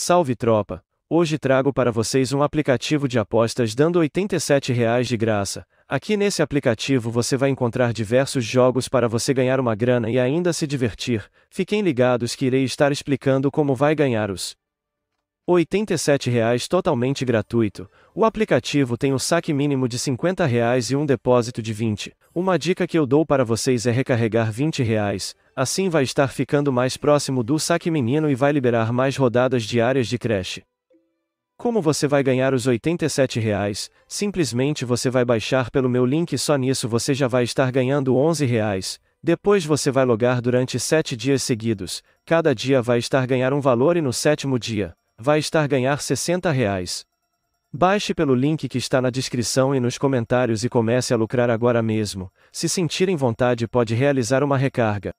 Salve tropa! Hoje trago para vocês um aplicativo de apostas dando R$ 87,00 de graça. Aqui nesse aplicativo você vai encontrar diversos jogos para você ganhar uma grana e ainda se divertir. Fiquem ligados que irei estar explicando como vai ganhar os R$ 87,00 totalmente gratuito. O aplicativo tem um saque mínimo de R$ 50,00 e um depósito de R$ 20,00. Uma dica que eu dou para vocês é recarregar R$ 20,00 Assim vai estar ficando mais próximo do saque menino e vai liberar mais rodadas diárias de creche. Como você vai ganhar os R$ 87,00? Simplesmente você vai baixar pelo meu link e só nisso você já vai estar ganhando R$ 11,00. Depois você vai logar durante 7 dias seguidos. Cada dia vai estar ganhar um valor e no sétimo dia vai estar ganhar R$ 60,00. Baixe pelo link que está na descrição e nos comentários e comece a lucrar agora mesmo. Se sentirem vontade, pode realizar uma recarga.